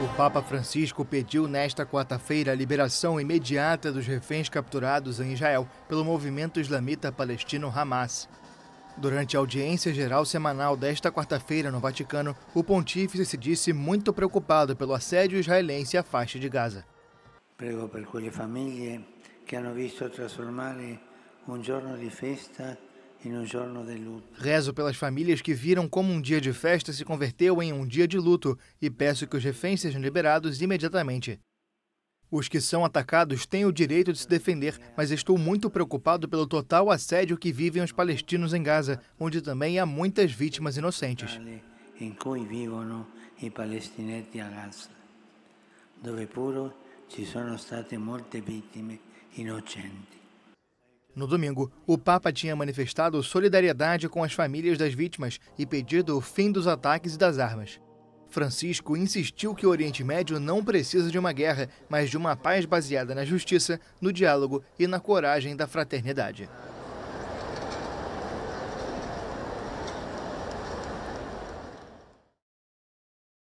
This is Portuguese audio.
O Papa Francisco pediu nesta quarta-feira a liberação imediata dos reféns capturados em Israel pelo movimento islamita palestino Hamas. Durante a audiência geral semanal desta quarta-feira no Vaticano, o pontífice se disse muito preocupado pelo assédio israelense à faixa de Gaza. Prego por aquelas famílias que hanno visto trasformare un giorno festa Rezo pelas famílias que viram como um dia de festa se converteu em um dia de luto e peço que os reféns sejam liberados imediatamente. Os que são atacados têm o direito de se defender, mas estou muito preocupado pelo total assédio que vivem os palestinos em Gaza, onde também há muitas vítimas inocentes. Em cui vivono i palestinetti a Gaza, dove pure ci sono state molte vittime innocenti. No domingo, o Papa tinha manifestado solidariedade com as famílias das vítimas e pedido o fim dos ataques e das armas. Francisco insistiu que o Oriente Médio não precisa de uma guerra, mas de uma paz baseada na justiça, no diálogo e na coragem da fraternidade.